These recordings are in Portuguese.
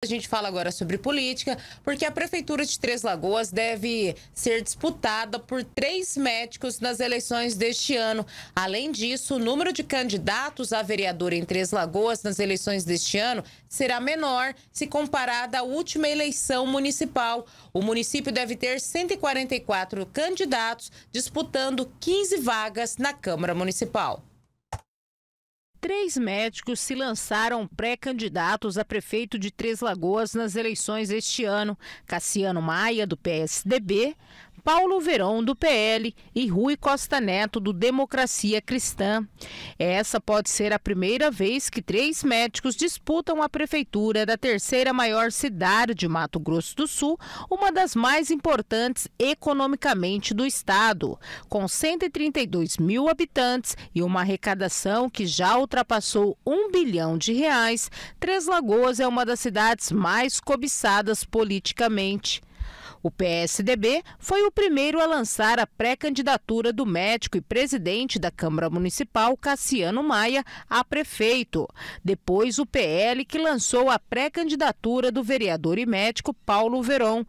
A gente fala agora sobre política, porque a Prefeitura de Três Lagoas deve ser disputada por três médicos nas eleições deste ano. Além disso, o número de candidatos a vereador em Três Lagoas nas eleições deste ano será menor se comparada à última eleição municipal. O município deve ter 144 candidatos disputando 15 vagas na Câmara Municipal. Três médicos se lançaram pré-candidatos a prefeito de Três Lagoas nas eleições este ano: Cassiano Maia, do PSDB, Paulo Verão, do PL, e Rui Costa Neto, do Democracia Cristã. Essa pode ser a primeira vez que três médicos disputam a prefeitura da terceira maior cidade de Mato Grosso do Sul, uma das mais importantes economicamente do estado, com 132 mil habitantes e uma arrecadação que já ultrapassou um bilhão de reais. Três Lagoas é uma das cidades mais cobiçadas politicamente. O PSDB foi o primeiro a lançar a pré-candidatura do médico e presidente da Câmara Municipal, Cassiano Maia, a prefeito. Depois, o PL, que lançou a pré-candidatura do vereador e médico Paulo Veron.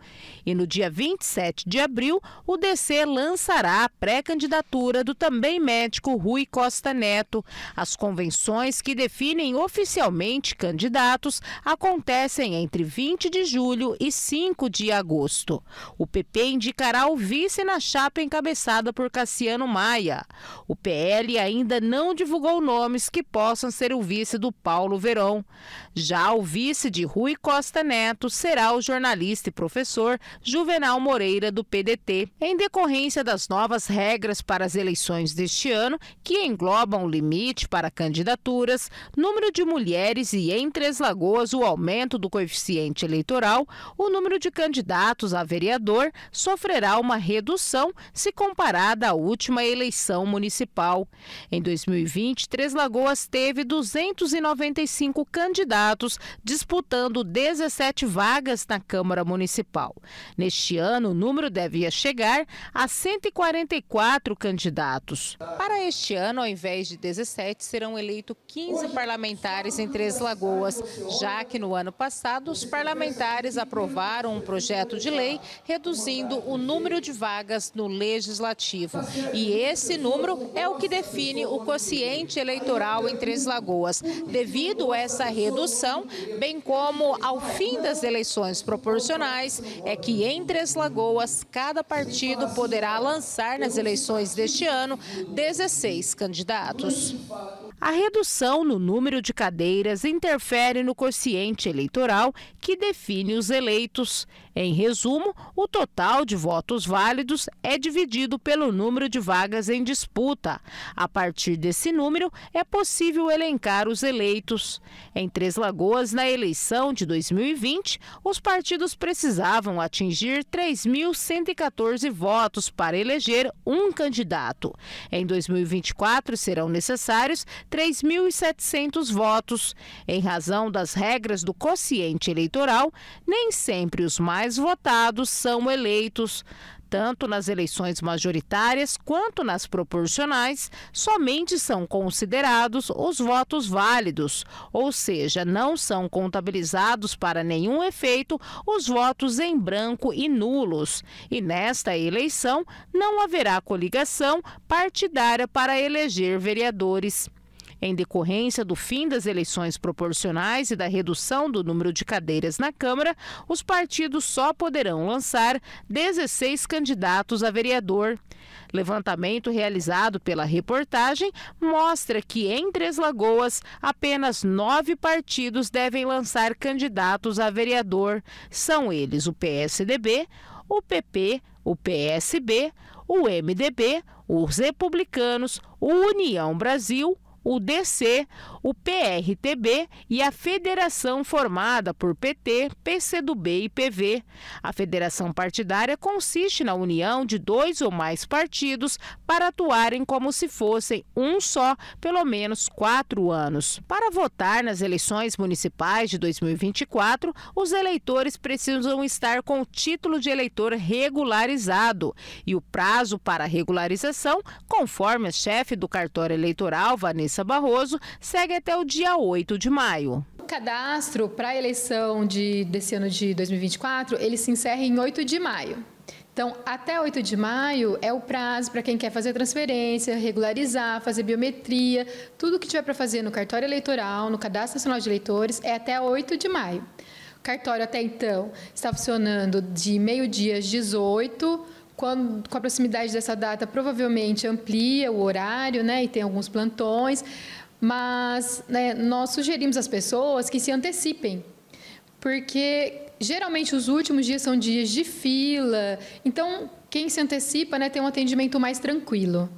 E no dia 27 de abril, o DC lançará a pré-candidatura do também médico Rui Costa Neto. As convenções que definem oficialmente candidatos acontecem entre 20 de julho e 5 de agosto. O PP indicará o vice na chapa encabeçada por Cassiano Maia. O PL ainda não divulgou nomes que possam ser o vice do Paulo Verão. Já o vice de Rui Costa Neto será o jornalista e professor Juvenal Moreira, do PDT, em decorrência das novas regras para as eleições deste ano, que englobam o limite para candidaturas, número de mulheres e, em Três Lagoas, o aumento do coeficiente eleitoral, o número de candidatos a vereador sofrerá uma redução se comparada à última eleição municipal. Em 2020, Três Lagoas teve 295 candidatos disputando 17 vagas na Câmara Municipal. Neste ano, o número devia chegar a 144 candidatos. Para este ano, ao invés de 17, serão eleitos 15 parlamentares em Três Lagoas, já que no ano passado os parlamentares aprovaram um projeto de lei reduzindo o número de vagas no Legislativo. E esse número é o que define o quociente eleitoral em Três Lagoas. Devido a essa redução, bem como ao fim das eleições proporcionais, é que em Três Lagoas, cada partido poderá lançar nas eleições deste ano 16 candidatos. A redução no número de cadeiras interfere no quociente eleitoral que define os eleitos. Em resumo, o total de votos válidos é dividido pelo número de vagas em disputa. A partir desse número, é possível elencar os eleitos. Em Três Lagoas, na eleição de 2020, os partidos precisavam atingir 3.114 votos para eleger um candidato. Em 2024, serão necessários 3.700 votos. Em razão das regras do quociente eleitoral, nem sempre os mais votados partidos são eleitos, tanto nas eleições majoritárias quanto nas proporcionais, somente são considerados os votos válidos, ou seja, não são contabilizados para nenhum efeito os votos em branco e nulos. E nesta eleição não haverá coligação partidária para eleger vereadores. Em decorrência do fim das eleições proporcionais e da redução do número de cadeiras na Câmara, os partidos só poderão lançar 16 candidatos a vereador. Levantamento realizado pela reportagem mostra que em Três Lagoas, apenas nove partidos devem lançar candidatos a vereador. São eles o PSDB, o PP, o PSB, o MDB, os Republicanos, o União Brasil, o DC, o PRTB e a federação formada por PT, PCdoB e PV. A federação partidária consiste na união de dois ou mais partidos para atuarem como se fossem um só, pelo menos quatro anos. Para votar nas eleições municipais de 2024, os eleitores precisam estar com o título de eleitor regularizado e o prazo para regularização, conforme a chefe do cartório eleitoral, Vanessa Larissa Barroso segue até o dia 8 de maio. O cadastro para a eleição de, desse ano de 2024, ele se encerra em 8 de maio. Então, até 8 de maio é o prazo para quem quer fazer transferência, regularizar, fazer biometria, tudo que tiver para fazer no cartório eleitoral, no Cadastro Nacional de Eleitores, é até 8 de maio. O cartório até então está funcionando de meio-dia às 18 quando, com a proximidade dessa data, provavelmente amplia o horário né, e tem alguns plantões, mas né, nós sugerimos às pessoas que se antecipem, porque geralmente os últimos dias são dias de fila, então quem se antecipa né, tem um atendimento mais tranquilo.